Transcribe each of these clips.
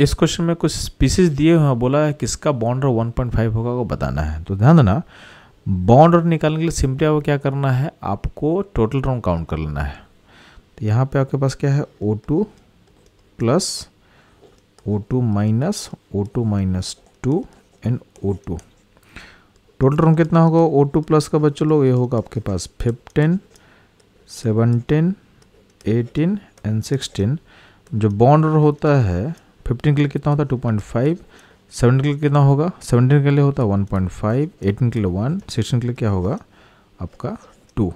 इस क्वेश्चन में कुछ स्पीसीज दिए हुए हैं बोला है किसका वन पॉइंट फाइव होगा वो बताना है तो ध्यान देना बॉन्ड और निकालने के लिए सिंपली आपको क्या करना है आपको टोटल राउंड काउंट कर लेना है तो यहाँ पे आपके पास क्या है O two plus O two minus O two minus two and O two total round कितना होगा ओ टू प्लस का बच्चों लोग ये होगा आपके पास fifteen seventeen eighteen and sixteen जो बॉन्ड होता है फिफ्टीन के लिए कितना होता है टू पॉइंट फाइव सेवनटीन के लिए कितना होगा सेवनटीन के लिए होता है वन पॉइंट फाइव एटीन के लिए वन सिक्सटीन के लिए क्या होगा आपका टू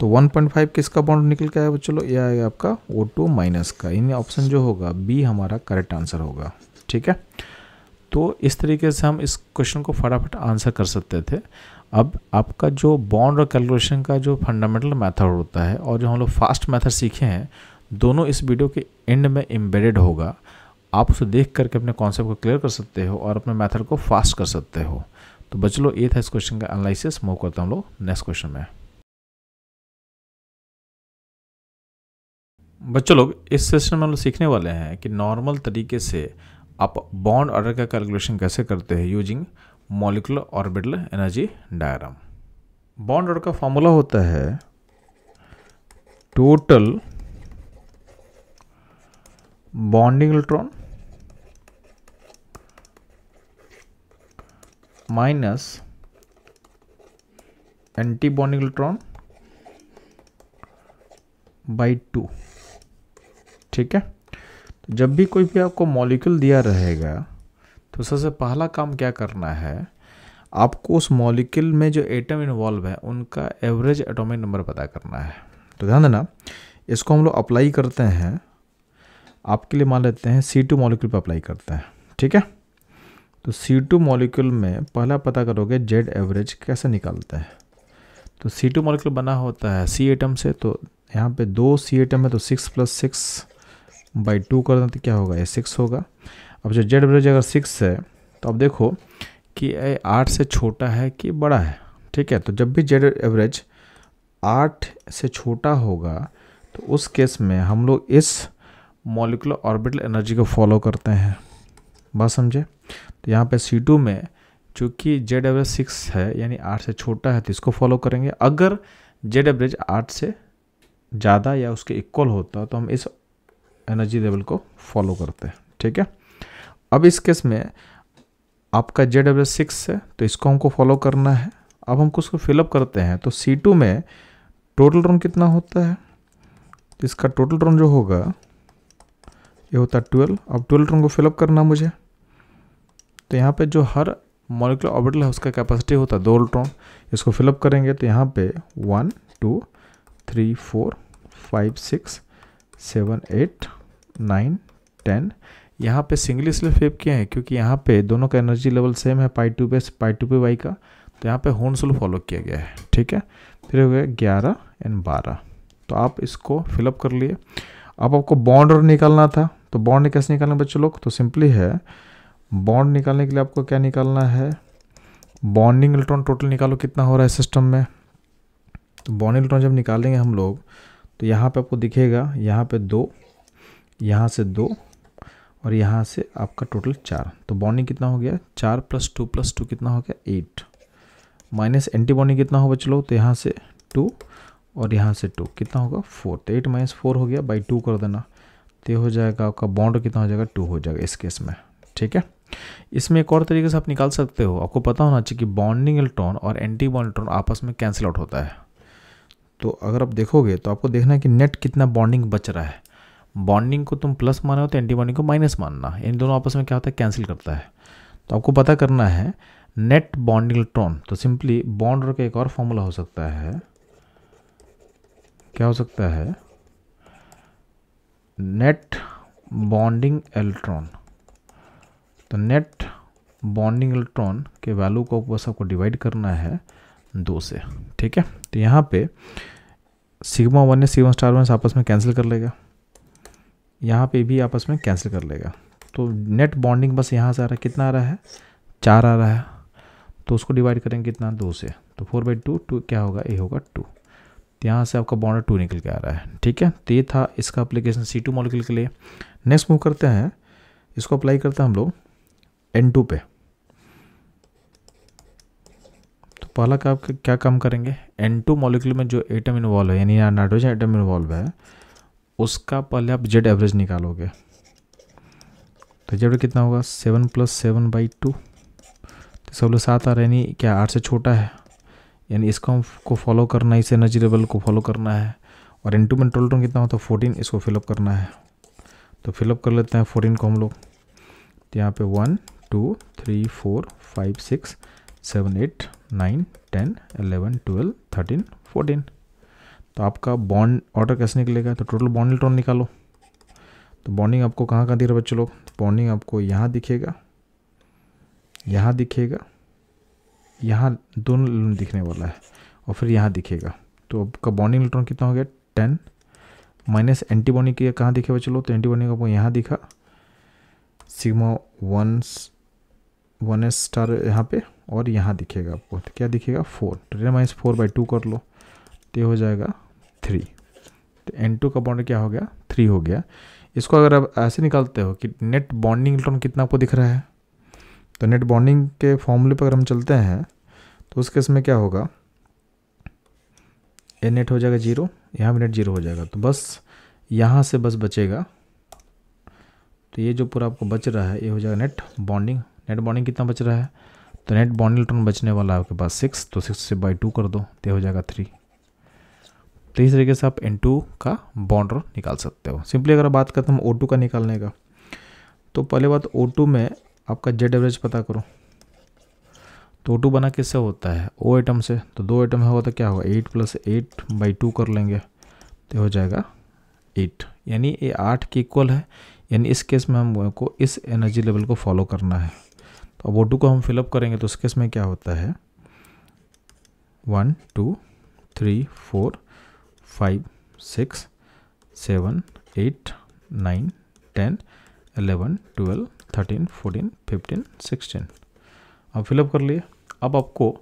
तो वन पॉइंट फाइव किसका बाउंड निकल के आया चलो ये आएगा आपका ओ टू माइनस का इन ऑप्शन जो होगा बी हमारा करेक्ट आंसर होगा ठीक है तो इस तरीके से हम इस क्वेश्चन को फटाफट आंसर कर सकते थे अब आपका जो बॉन्ड और कैलकुलेशन का जो फंडामेंटल मेथड होता है और जो हम लोग फास्ट मेथड सीखे हैं दोनों इस वीडियो के एंड में एम्बेडेड होगा आप उसे देख करके अपने कॉन्सेप्ट को क्लियर कर सकते हो और अपने मैथड को फास्ट कर सकते हो तो बच लो ये था इस क्वेश्चन का एनालिसिस मूव करता हम लोग नेक्स्ट क्वेश्चन में बच्चों लोग इस सेशन में हम लोग सीखने वाले हैं कि नॉर्मल तरीके से आप बॉन्ड ऑर्डर का कैलकुलेशन कैसे करते हैं using molecular orbital energy diagram bond order का फॉर्मूला होता है total bonding electron minus antibonding electron by two ठीक है तो जब भी कोई भी आपको मॉलिक्यूल दिया रहेगा तो सबसे पहला काम क्या करना है आपको उस मॉलिक्यूल में जो एटम इन्वॉल्व है उनका एवरेज एटॉमिक नंबर पता करना है तो ध्यान देना इसको हम लोग अप्लाई करते हैं आपके लिए मान लेते हैं सी टू मॉलिक्यूल पर अप्लाई करते हैं ठीक है तो सी टू मॉलिक्यूल में पहला पता करोगे जेड एवरेज कैसे निकालते हैं तो सी टू मॉलिक्यूल बना होता है सी एटम से तो यहाँ पे दो सी एटम है तो six plus six by two कर दें तो क्या होगा ये सिक्स होगा अब जो जेड एवरेज अगर सिक्स है तो अब देखो कि ये आठ से छोटा है कि बड़ा है ठीक है तो जब भी जेड एवरेज आठ से छोटा होगा तो उस केस में हम लोग इस मॉलिकुलर ऑर्बिटल एनर्जी को फॉलो करते हैं बात समझे तो यहाँ पे सी टू में चूँकि जेड एवरेज सिक्स है यानी आठ से छोटा है तो इसको फॉलो करेंगे अगर जेड एवरेज आठ से ज़्यादा या उसके इक्वल होता तो हम इस एनर्जी लेवल को फॉलो करते हैं ठीक है अब इस केस में आपका जेड एवरेज सिक्स है तो इसको हमको फॉलो करना है अब हमको उसको फिलअप करते हैं तो सी टू में टोटल रन कितना होता है तो इसका टोटल रन जो होगा ये होता है ट्वेल्व अब ट्वेल्व रन को फिलअप करना मुझे तो यहाँ पे जो हर मॉलिकुलर ऑर्बिटल है उसका कैपेसिटी होता है दो इलेक्ट्रॉन इसको फिलअप करेंगे तो यहाँ पे one two three four five six seven eight nine ten यहाँ पे सिंगल इसलिए फेप किए हैं क्योंकि यहाँ पे दोनों का एनर्जी लेवल सेम है पाई टू पे पाई टू पे वाई का तो यहाँ पे होन सुल फॉलो किया गया है ठीक है फिर हो गया ग्यारह एंड बारह तो आप इसको फिलअप कर लिए अब आपको बॉन्ड और निकालना था तो बॉन्ड कैसे निकालना बच्चों लोग तो सिंपली है बॉन्ड निकालने के लिए आपको क्या निकालना है बॉन्डिंग इलेक्ट्रॉन टोटल निकालो कितना हो रहा है सिस्टम में तो बॉन्डिंग इलेक्ट्रॉन जब निकालेंगे हम लोग तो यहाँ पे आपको दिखेगा यहाँ पे दो यहाँ से दो और यहाँ से आपका टोटल चार तो बॉन्डिंग कितना हो गया चार प्लस टू प्लस टू कितना हो गया एट माइनस एंटी बॉन्डिंग कितना होगा चलो तो यहाँ से टू और यहाँ से टू कितना होगा फोर तो एट माइनस फोर हो गया बाई टू कर देना तो हो जाएगा आपका बॉन्ड कितना हो जाएगा टू हो जाएगा इस केस में ठीक है इसमें एक और तरीके से आप निकाल सकते हो आपको पता होना चाहिए कि बॉन्डिंग इलेक्ट्रॉन और एंटी बॉन्ड इलेक्ट्रॉन आपस में कैंसिल आउट होता है तो अगर आप देखोगे तो आपको देखना है कि नेट कितना बॉन्डिंग बच रहा है बॉन्डिंग को तुम प्लस माने हो तो एंटी बॉन्डिंग को माइनस मानना इन दोनों आपस में क्या होता है कैंसिल करता है तो आपको पता करना है नेट बॉन्डिंग इलेक्ट्रॉन तो सिंपली बॉन्ड का एक और फॉर्मूला हो सकता है क्या हो सकता है नेट बॉन्डिंग इलेक्ट्रॉन तो नेट बॉन्डिंग इलेक्ट्रॉन के वैल्यू को बस आपको डिवाइड करना है दो से ठीक है तो यहाँ पे सिग्मा वन या सिग्मा स्टार वन आपस में कैंसिल कर लेगा यहाँ पे भी आपस में कैंसिल कर लेगा तो नेट बॉन्डिंग बस यहाँ से आ रहा है कितना आ रहा है चार आ रहा है तो उसको डिवाइड करेंगे कितना दो से तो फोर बाई टू टू क्या होगा ए होगा टू तो यहाँ से आपका बॉन्डर टू निकल के आ रहा है ठीक है तो ये था इसका अप्लीकेशन सी टू मॉलिक्यूल के लिए नेक्स्ट मूव करते हैं इसको अप्लाई करते हैं हम लोग एन टू पे तो पहला का आप क्या काम करेंगे एन टू मॉलिक्यूल में जो एटम इन्वॉल्व है यानी नाइट्रोजन एटम इन्वॉल्व है उसका पहले आप जेड एवरेज निकालोगे तो जेड कितना होगा seven plus seven by two तो सब लोग सात आ रहे यानी क्या आठ से छोटा है यानी इसको हमको फॉलो करना है इस एनर्जी लेवल को फॉलो करना है और एन टू में टोल्टन कितना होता है फोर्टीन इसको फिलअप करना है तो फिलअप कर लेते हैं फोर्टीन को हम लोग तो यहाँ पे one two three four five six seven eight nine ten eleven twelve thirteen fourteen तो आपका बॉन्ड ऑर्डर कैसे निकलेगा तो टोटल बॉन्ड इलेक्ट्रॉन निकालो तो बॉन्डिंग आपको कहाँ कहाँ दिख रहा है बच्चों लोग बॉन्डिंग आपको यहाँ दिखेगा यहाँ दिखेगा यहाँ दोनों दिखने वाला है और फिर यहाँ दिखेगा तो आपका बॉन्डिंग इलेक्ट्रॉन कितना हो गया टेन माइनस एंटीबॉडी के कहाँ दिखेगा चलो तो एंटीबॉडी आपको यहाँ दिखा sigma one one S star यहाँ पे और यहाँ दिखेगा आपको तो क्या दिखेगा फोर तो ten minus four by two कर लो तो ये हो जाएगा थ्री तो एन टू का बॉन्ड क्या हो गया थ्री हो गया इसको अगर आप ऐसे निकालते हो कि नेट बॉन्डिंग इलेक्ट्रॉन कितना आपको दिख रहा है तो नेट बॉन्डिंग के फॉर्मूले पर अगर हम चलते हैं तो उस केस में क्या होगा ए नेट हो जाएगा जीरो यहाँ भी नेट जीरो हो जाएगा तो बस यहाँ से बस बचेगा तो ये जो पूरा आपको बच रहा है ये हो जाएगा नेट बॉन्डिंग नेट बॉन्डिंग कितना बच रहा है तो नेट बॉन्ड इलेक्ट्रॉन बचने वाला है आपके पास सिक्स तो सिक्स से बाई टू कर दो तो हो जाएगा थ्री तो इस तरीके से आप एन टू का बॉन्ड निकाल सकते हो सिंपली अगर बात करते हैं हम ओ टू का निकालने का तो पहले बात ओ टू में आपका जेड एवरेज पता करो तो ओ टू बना किससे होता है ओ एटम से तो दो एटम होगा तो क्या होगा eight plus eight by two कर लेंगे तो हो जाएगा एट यानी ये आठ के इक्वल है यानी इस केस में हमको इस एनर्जी लेवल को फॉलो करना है तो अब ओ टू को हम फिलअप करेंगे तो उसके इसमें क्या होता है one two three four five six seven eight nine ten eleven twelve thirteen fourteen fifteen sixteen अब फिलअप कर लिए अब आपको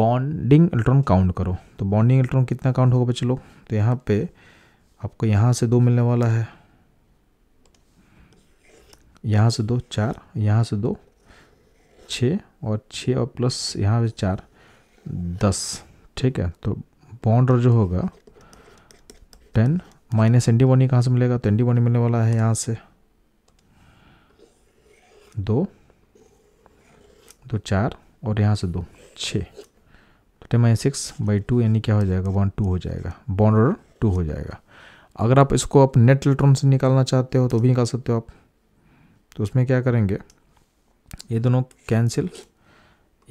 बॉन्डिंग इलेक्ट्रॉन काउंट करो तो बॉन्डिंग इलेक्ट्रॉन कितना काउंट होगा बच्चे लोग तो यहाँ पे आपको यहाँ से दो मिलने वाला है यहाँ से दो चार यहाँ से दो छः और छः और प्लस यहाँ पे चार दस ठीक है तो बॉन्ड जो होगा टेन माइनस एंटी बॉनी कहाँ से मिलेगा तो एंटी बॉनी e मिलने वाला है यहाँ से दो दो चार और यहाँ से दो छः तो ten minus six by two यानी क्या हो जाएगा वन टू हो जाएगा बॉन्ड ऑर्डर टू हो जाएगा अगर आप इसको आप नेट इलेक्ट्रॉन से निकालना चाहते हो तो भी निकाल सकते हो आप तो उसमें क्या करेंगे ये दोनों कैंसिल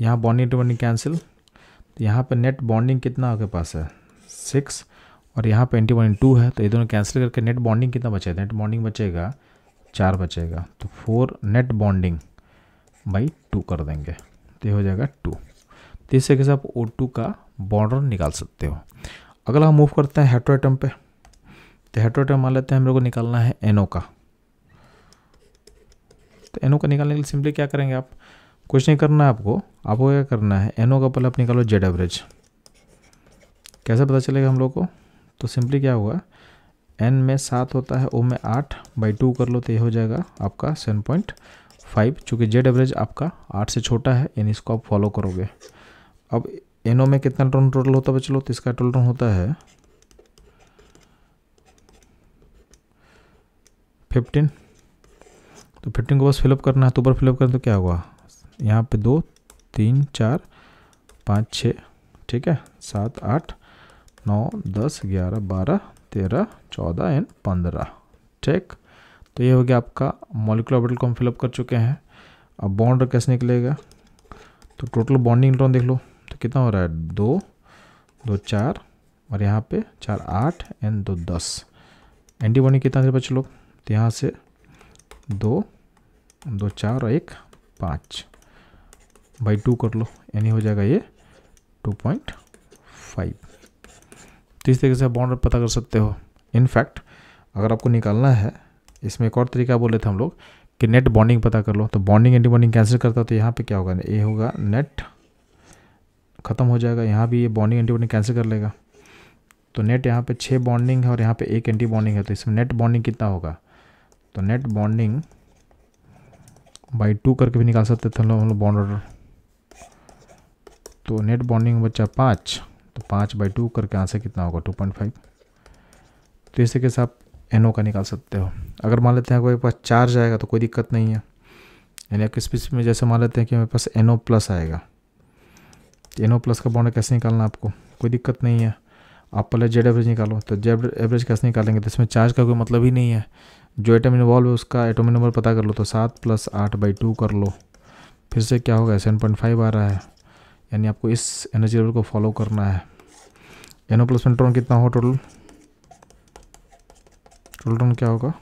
यहाँ बॉन्डिंग टू बॉन्डिंग कैंसिल तो यहाँ पे नेट बॉन्डिंग कितना आपके पास है सिक्स और यहाँ पे एंटी बॉन्डिंग टू है तो ये दोनों कैंसिल करके नेट बॉन्डिंग कितना बचेगा नेट बॉन्डिंग बचेगा चार बचेगा तो four net bonding by two कर देंगे तो ये हो जाएगा टू तो इस तरीके से आप ओ टू का बॉर्डर निकाल सकते हो अगला हम मूव करते हैं हेट्रोटम पे तो हेट्रोटम मान लेते हैं हम लोग को निकालना है एनओ का तो एनओ का निकालने के लिए सिंपली क्या करेंगे आप कुछ नहीं करना है आपको आपको क्या करना है एनओ का पहले आप निकालो जेड एवरेज कैसे पता चलेगा हम लोग को तो सिंपली क्या हुआ एन में सात होता है ओ में आठ बाई टू कर लो तो ये हो जाएगा आपका सेवन पॉइंट फाइव चूँकि जेड एवरेज आपका आठ से छोटा है यानी इसको आप फॉलो करोगे अब एनओ में कितना टर्न टोटल होता है चलो तो इसका टोटल होता है फिफ्टीन तो फिफ्टीन को बस फिलअप करना है तो ऊपर फिलअप करें तो क्या हुआ यहाँ पे दो तीन चार पाँच छः ठीक है सात आठ नौ दस ग्यारह बारह तेरह चौदह एंड पंद्रह ठीक तो ये हो गया आपका मॉलिकुलर ऑर्बिटल को हम फिलअप कर चुके हैं अब बॉन्ड कैसे निकलेगा तो टोटल बॉन्डिंग इलेक्ट्रॉन देख लो तो कितना हो रहा है दो दो चार और यहाँ पे चार आठ एंड दो दस एंटी बॉन्डिंग कितना देर बच लो तो यहाँ से दो दो चार और एक पाँच बाई टू कर लो यानी हो जाएगा ये टू पॉइंट फाइव तो इस तरीके से आप बाउंड पता कर सकते हो इनफैक्ट अगर आपको निकालना है इसमें एक और तरीका बोले थे हम लोग कि नेट बॉन्डिंग पता कर लो तो बॉन्डिंग एंटी बॉन्डिंग कैंसिल करता तो यहाँ पे क्या होगा ये होगा नेट ख़त्म हो जाएगा यहाँ भी ये बॉन्डिंग एंटी बॉन्डिंग कैंसिल कर लेगा तो नेट यहाँ पे छः बॉन्डिंग है और यहाँ पे एक एंटी बॉन्डिंग है तो इसमें नेट बॉन्डिंग कितना होगा तो नेट बॉन्डिंग बाई टू करके भी निकाल सकते थे हम लोग बॉन्ड ऑर्डर तो नेट बॉन्डिंग बच्चा पाँच तो पाँच बाई टू करके आंसर कितना होगा टू पॉइंट फाइव तो इस तरीके से आप एन का निकाल सकते हो अगर मान लेते हैं आपके पास चार्ज आएगा तो कोई दिक्कत नहीं है यानी आपके स्पीच में जैसे मान लेते हैं कि मेरे पास एन प्लस आएगा तो एन प्लस का बॉन्ड कैसे निकालना आपको कोई दिक्कत नहीं है आप पहले जेड एवरेज निकालो तो जेड एवरेज कैसे निकालेंगे तो इसमें चार्ज का कोई मतलब ही नहीं है जो एटम इन्वॉल्व है उसका एटोमिक नंबर पता कर लो तो सात प्लस आठ बाई टू कर लो फिर से क्या होगा सेवन पॉइंट फाइव आ रहा है यानी आपको इस एनर्जी लेवल को फॉलो करना है एनो प्लस पेंट्रॉन कितना हो टोटल टोटल टोन क्या होगा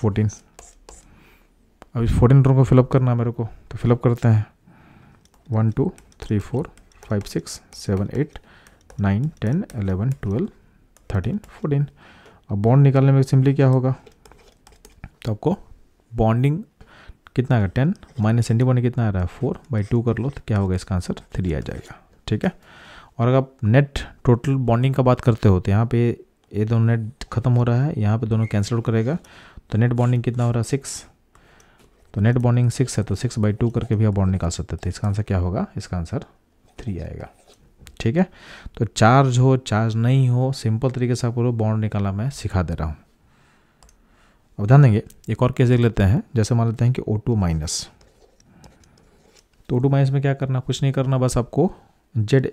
फोर्टीन अब इस फोर्टीन टोन को फिलअप करना है मेरे को तो फिलअप करते हैं one two three four five six seven eight nine ten eleven twelve thirteen fourteen अब बॉन्ड निकालने में सिंपली क्या होगा तो आपको बॉन्डिंग कितना आएगा टेन माइनस एंटी बॉन्डिंग कितना आ रहा है फोर बाई टू कर लो तो क्या होगा इसका आंसर थ्री आ जाएगा ठीक है और अगर आप नेट टोटल बॉन्डिंग का बात करते हो तो यहाँ पे ये दोनों नेट खत्म हो रहा है यहाँ पे दोनों कैंसिल आउट करेगा तो नेट बॉन्डिंग कितना हो रहा है सिक्स तो नेट बॉन्डिंग सिक्स है तो सिक्स बाई टू करके भी आप बॉन्ड निकाल सकते थे इसका आंसर क्या होगा इसका आंसर थ्री आएगा ठीक है तो चार्ज हो चार्ज नहीं हो सिंपल तरीके से आपको बॉन्ड निकालना मैं सिखा दे रहा हूँ अब ध्यान देंगे एक और केस देख लेते हैं जैसे मान लेते हैं कि ओ टू माइनस तो ओ टू माइनस में क्या करना कुछ नहीं करना बस आपको जेड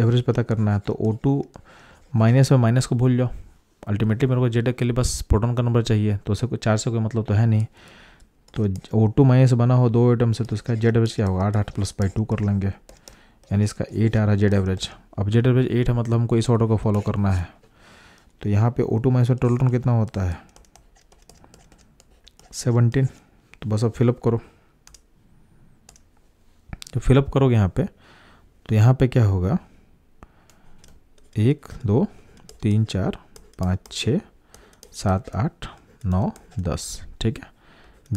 एवरेज पता करना है तो ओ टू माइनस में माइनस को भूल जाओ अल्टीमेटली मेरे को जेड के लिए बस प्रोटोन का नंबर चाहिए तो उसे कोई चार से कोई मतलब तो है नहीं तो ओ टू माइनस बना हो दो एटम से तो उसका जेड एवरेज क्या होगा आठ आठ प्लस बाई टू कर लेंगे यानी इसका एट आ रहा है जेड एवरेज अब जेड एवरेज एट है मतलब हमको इस ऑटो को फॉलो करना है तो यहाँ पे ओ टू माइनस टोटल कितना होता है सेवनटीन तो बस अब फिलअप करो तो फिलअप करोगे यहाँ पे तो यहाँ पे क्या होगा एक दो तीन चार पाँच छ सात आठ नौ दस ठीक है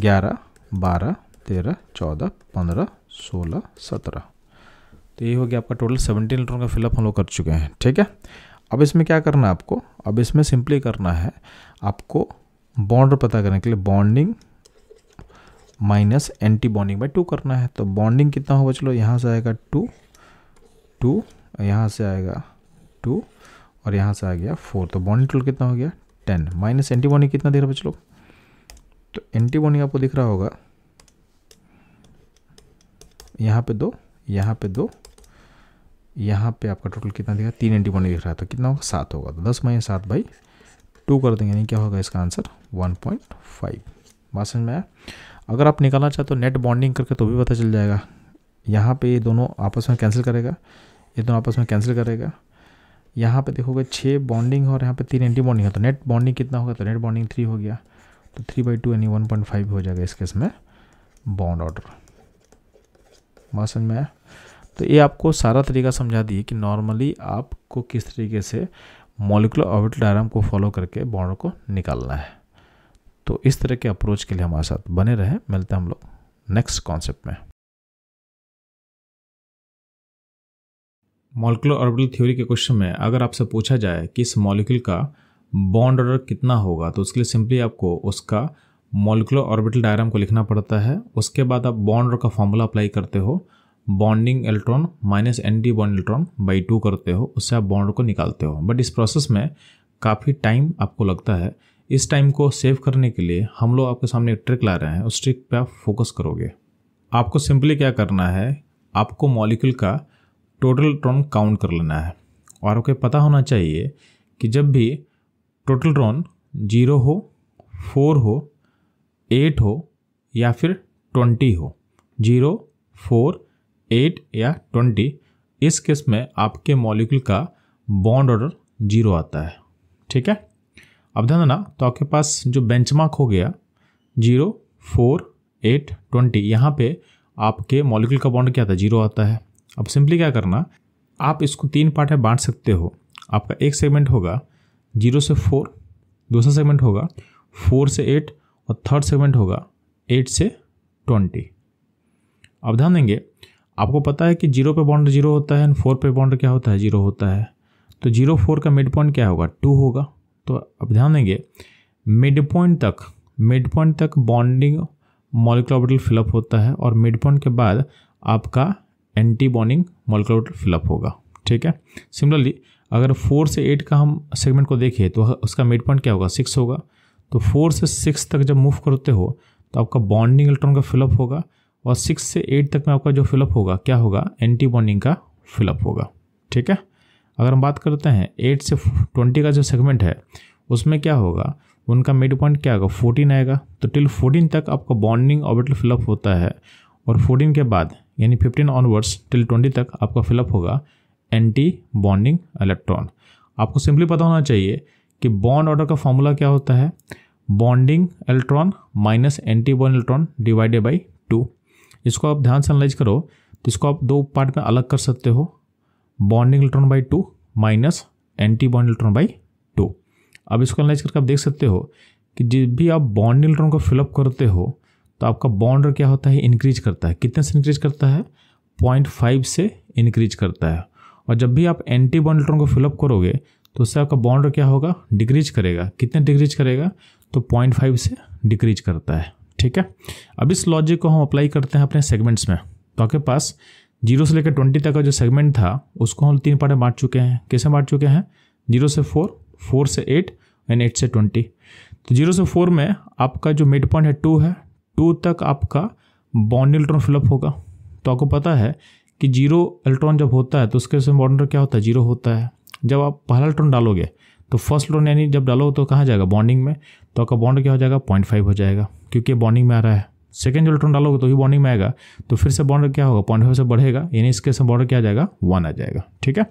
ग्यारह बारह तेरह चौदह पंद्रह सोलह सत्रह तो ये हो गया आपका टोटल सेवेंटी लीटर का फिलअप हम लोग कर चुके हैं ठीक है अब इसमें क्या करना है आपको अब इसमें सिंपली करना है आपको बॉन्ड पता करने के लिए bonding minus anti bonding by two करना है तो बॉन्डिंग कितना होगा चलो यहाँ से आएगा टू टू यहाँ से आएगा टू और यहाँ से आ गया फोर तो बॉन्डिंग टोटल कितना हो गया टेन माइनस एंटी बॉन्डिंग कितना दे रहा है चलो तो एंटी बॉन्डिंग आपको दिख रहा होगा यहाँ पे दो यहाँ पे दो यहाँ पे आपका टोटल कितना दिखा तीन एंटी बॉन्ड दिख रहा है तो कितना होगा सात होगा तो दस माइनस सात बाई टू कर देंगे नहीं क्या होगा इसका आंसर वन पॉइंट फाइव बात समझ में आया अगर आप निकालना चाहते हो नेट बॉन्डिंग करके तो भी पता चल जाएगा यहाँ पे ये दोनों आपस में कैंसिल करेगा ये दोनों आपस में कैंसिल करेगा यहाँ पे देखोगे छः बॉन्डिंग और यहाँ पे तीन एंटी बॉन्डिंग है तो नेट बॉन्डिंग कितना होगा तो नेट बॉन्डिंग थ्री हो गया तो थ्री बाई टू यानी वन पॉइंट फाइव हो जाएगा इस केस में बॉन्ड ऑर्डर बात समझ में आया तो ये आपको सारा तरीका समझा दिए कि नॉर्मली आपको किस तरीके से मोलिकुलर ऑर्बिटल डायग्राम को फॉलो करके बॉन्ड को निकालना है तो इस तरह के अप्रोच के लिए हमारे साथ बने रहे मिलते हैं हम लोग नेक्स्ट कॉन्सेप्ट में मोलिकुलर ऑर्बिटल थ्योरी के क्वेश्चन में अगर आपसे पूछा जाए कि इस मॉलिक्यूल का बॉन्ड ऑर्डर कितना होगा तो उसके लिए सिंपली आपको उसका मोलिकुलर ऑर्बिटल डायग्राम को लिखना पड़ता है उसके बाद आप बॉन्ड का फॉर्मूला अप्लाई करते हो bonding electron minus anti bond electron by two करते हो उससे आप बॉन्ड को निकालते हो बट इस प्रोसेस में काफ़ी टाइम आपको लगता है इस टाइम को सेव करने के लिए हम लोग आपके सामने एक ट्रिक ला रहे हैं उस ट्रिक पे आप फोकस करोगे आपको सिंपली क्या करना है आपको मॉलिक्यूल का टोटल इलेक्ट्रॉन काउंट कर लेना है और आपको पता होना चाहिए कि जब भी टोटल इलेक्ट्रॉन जीरो हो फोर हो एट हो या फिर ट्वेंटी हो जीरो फोर एट या ट्वेंटी इस केस में आपके मॉलिक्यूल का बॉन्ड ऑर्डर जीरो आता है ठीक है अब ध्यान देना तो आपके पास जो बेंचमार्क हो गया जीरो फोर एट ट्वेंटी यहाँ पे आपके मॉलिक्यूल का बॉन्ड क्या आता है जीरो आता है अब सिंपली क्या करना आप इसको तीन पार्ट में बांट सकते हो आपका एक सेगमेंट होगा जीरो से फोर दूसरा सेगमेंट होगा फोर से एट और थर्ड सेगमेंट होगा एट से ट्वेंटी अब ध्यान देंगे आपको पता है कि जीरो पे बाउंड जीरो होता है एंड फोर पे बाउंड क्या होता है जीरो होता है तो जीरो फोर का मिड पॉइंट क्या होगा टू होगा तो अब ध्यान देंगे मिड पॉइंट तक मिड पॉइंट तक बॉन्डिंग मॉलिकुलर फिलअप होता है और मिड पॉइंट के बाद आपका एंटी बॉन्डिंग मॉलिकुलर फिलअप होगा ठीक है सिमिलरली अगर फोर से एट का हम सेगमेंट को देखें तो उसका मिड पॉइंट क्या होगा सिक्स होगा तो फोर से सिक्स तक जब मूव करते हो तो आपका बॉन्डिंग इलेक्ट्रॉन का फिलअप होगा और सिक्स से एट तक में आपका जो फिलअप होगा क्या होगा एंटी बॉन्डिंग का फिलअप होगा ठीक है अगर हम बात करते हैं एट से ट्वेंटी का जो सेगमेंट है उसमें क्या होगा उनका मिड पॉइंट क्या होगा फोर्टीन आएगा तो टिल फोर्टीन तक आपका बॉन्डिंग ऑबिटल फिलअप होता है और फोर्टीन के बाद यानी फिफ्टीन ऑनवर्ड्स टिल ट्वेंटी तक आपका फिलअप होगा एंटी बॉन्डिंग इलेक्ट्रॉन आपको सिंपली पता होना चाहिए कि बॉन्ड ऑर्डर का फॉर्मूला क्या होता है bonding electron minus anti bond electron divided by two इसको आप ध्यान से एनालाइज करो तो इसको आप दो पार्ट में अलग कर सकते हो bonding electron by two minus anti bond electron by two अब इसको एनालाइज करके आप देख सकते हो कि जब भी आप बॉन्ड इलेक्ट्रॉन को फिलअप करते हो तो आपका बॉन्डर क्या होता है इंक्रीज करता है कितने से इंक्रीज करता है पॉइंट फाइव से इंक्रीज करता है और जब भी आप एंटी बॉन्ड इलेक्ट्रॉन को फिलअप करोगे तो उससे आपका बॉन्ड क्या होगा डिक्रीज करेगा कितने डिक्रीज करेगा तो पॉइंट फाइव से डिक्रीज करता है ठीक है अब इस लॉजिक को हम अप्लाई करते हैं अपने सेगमेंट्स में तो आपके पास जीरो से लेकर ट्वेंटी तक का जो सेगमेंट था उसको हम तीन पार्ट में बांट चुके हैं कैसे बांट चुके हैं जीरो से फोर फोर से एट एंड एट से ट्वेंटी तो जीरो से फोर में आपका जो मिड पॉइंट है टू है टू तक आपका बॉन्ड इलेक्ट्रॉन फिलअप होगा तो आपको पता है कि जीरो इलेक्ट्रॉन जब होता है तो उसके उसमें बॉन्डर क्या होता है जीरो होता है जब आप पहला इलेक्ट्रॉन डालोगे तो फर्स्ट इलेक्ट्रॉन यानी जब डालोगे तो कहाँ जाएगा बॉन्डिंग में तो आपका बॉन्ड क्या हो जाएगा पॉइंट फाइव हो जाएगा क्योंकि बॉन्डिंग में आ रहा है सेकेंड जो इलेक्ट्रॉन डालोगे तो ही बॉन्डिंग में आएगा तो फिर से बॉन्ड क्या होगा पॉइंट फाइव से बढ़ेगा यानी इसके से बॉर्डर क्या आ जाएगा वन आ जाएगा ठीक है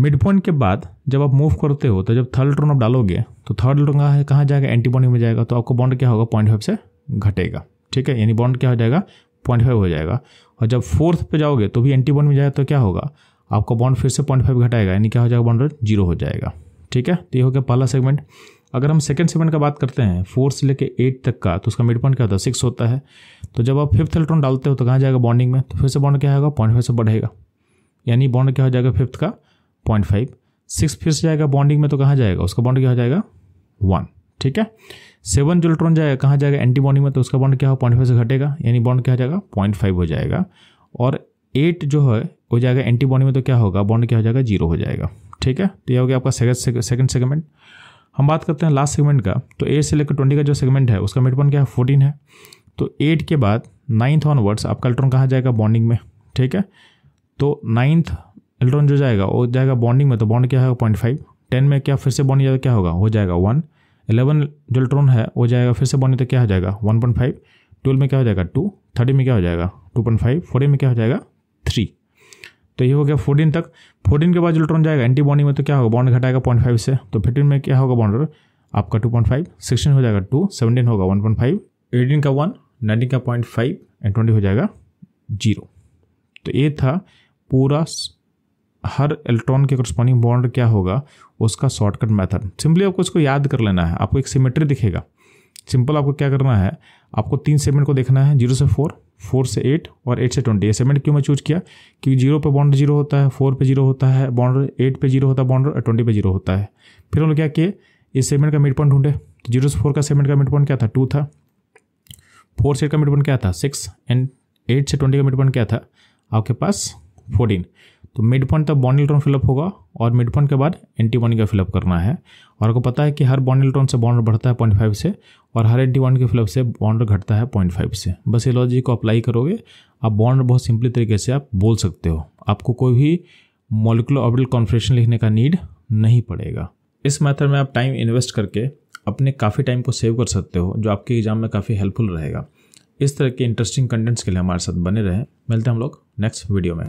मिड पॉइंट के बाद जब आप मूव करते हो तो जब थर्ड इलेक्ट्रॉन आप डालोगे तो थर्ड इलेक्ट्रॉन कहाँ जाएगा एंटी बॉन्डिंग में जाएगा तो आपको बॉन्ड क्या होगा पॉइंट फाइव से घटेगा ठीक है यानी बॉन्ड क्या हो जाएगा पॉइंट फाइव हो जाएगा और जब फोर्थ पे जाओगे तो भी एंटी बॉन्ड में जाएगा तो क्या होगा आपका बॉन्ड फिर से पॉइंट फाइव घटाएगा यानी क्या हो जाएगा बॉन्ड रेट जीरो हो जाएगा ठीक है तो ये हो गया पहला सेगमेंट अगर हम सेकेंड सेगमेंट का बात करते हैं फोर से लेकर एट तक का तो उसका मिड पॉइंट क्या होता है सिक्स होता है तो जब आप फिफ्थ इलेक्ट्रॉन डालते हो तो कहाँ जाएगा बॉन्डिंग में तो फिर से बॉन्ड क्या होगा पॉइंट फाइव से बढ़ेगा यानी बॉन्ड क्या हो जाएगा फिफ्थ का पॉइंट फाइव सिक्स फिर से जाएगा बॉन्डिंग में तो कहाँ जाएगा उसका बॉन्ड क्या हो जाएगा वन ठीक है सेवन जो इलेक्ट्रॉन जाएगा कहाँ जाएगा एंटी बॉन्डिंग में तो उसका बॉन्ड क्या होगा पॉइंट फाइव से घटेगा यानी बॉन्ड क्या हो जाएगा पॉइंट फाइव हो जाएगा और एट जो है हो जाएगा एंटीबॉडी में तो क्या होगा बॉन्ड क्या हो जाएगा जीरो हो जाएगा ठीक है तो यह हो गया आपका सेकंड सेकंड सेगमेंट हम बात करते हैं लास्ट सेगमेंट का तो एट से लेकर ट्वेंटी का जो सेगमेंट है उसका मिड पॉइंट क्या है फोर्टीन है तो एट के बाद नाइन्थ ऑनवर्ड्स आपका इलेक्ट्रॉन कहाँ जाएगा बॉन्डिंग में ठीक है तो नाइन्थ इलेक्ट्रॉन जो जाएगा वो जाएगा बॉन्डिंग में तो बॉन्ड क्या होगा पॉइंट फाइव टेन में क्या फिर से बॉन्ड जाएगा क्या होगा हो जाएगा वन एलेवन जो इलेक्ट्रॉन है वो जाएगा फिर से बॉन्डिंग तो क्या हो जाएगा वन पॉइंट फाइव ट्वेल्व में क्या हो जाएगा टू थर्टी में क्या हो जाएगा टू पॉइंट फाइव फोर्टी में क्या हो जाएगा थ्री तो ये हो गया फोर्टीन तक फोर्टीन के बाद इलेक्ट्रॉन जाएगा एंटी बॉन्डिंग में तो क्या होगा बॉन्ड घटाएगा पॉइंट फाइव से तो फिफ्टीन में क्या होगा बॉन्डर आपका टू पॉइंट फाइव सिक्सटीन हो जाएगा टू सेवनटीन होगा वन पॉइंट फाइव एटीन का वन नाइनटीन का पॉइंट फाइव एंड ट्वेंटी हो जाएगा जीरो तो ये था पूरा हर इलेक्ट्रॉन के करस्पॉन्डिंग बॉन्ड क्या होगा उसका शॉर्टकट मेथड सिंपली आपको इसको याद कर लेना है आपको एक सिमेट्री दिखेगा सिंपल आपको क्या करना है आपको तीन सेगमेंट को देखना है जीरो से फोर फोर से एट और एट से ट्वेंटी ये सेगमेंट क्यों मैं चूज़ किया क्योंकि जीरो पे बॉन्डर जीरो होता है फोर पे जीरो होता है बॉन्डर एट पे जीरो होता है बॉन्डर और ट्वेंटी पे जीरो होता है फिर हम लोग क्या किए इस सेगमेंट का मिड पॉइंट ढूंढे तो जीरो से फोर का सेगमेंट का मिड पॉइंट क्या था टू था फोर से का मिड पॉइंट क्या था सिक्स एंड एट से ट्वेंटी का मिड पॉइंट क्या था आपके पास फोर्टीन तो मिड पॉइंट तक बॉन्ड इलेक्ट्रॉन फिलअप होगा और मिड पॉइंट के बाद एंटी बॉन्ड का फिलअप करना है और आपको पता है कि हर बॉन्ड इलेक्ट्रॉन से बॉन्ड बढ़ता है पॉइंट फाइव से और हर एंटी बॉन्ड के फिलअप से बॉन्ड घटता है पॉइंट फाइव से बस ये लॉजिक को अप्लाई करोगे आप बॉन्ड बहुत सिंपली तरीके से आप बोल सकते हो आपको कोई भी मोलिकुलर ऑबिटल कॉन्फ्रेशन लिखने का नीड नहीं पड़ेगा इस मेथड में आप टाइम इन्वेस्ट करके अपने काफ़ी टाइम को सेव कर सकते हो जो आपके एग्जाम में काफ़ी हेल्पफुल रहेगा इस तरह के इंटरेस्टिंग कंटेंट्स के लिए हमारे साथ बने रहें मिलते हैं हम लोग नेक्स्ट वीडियो में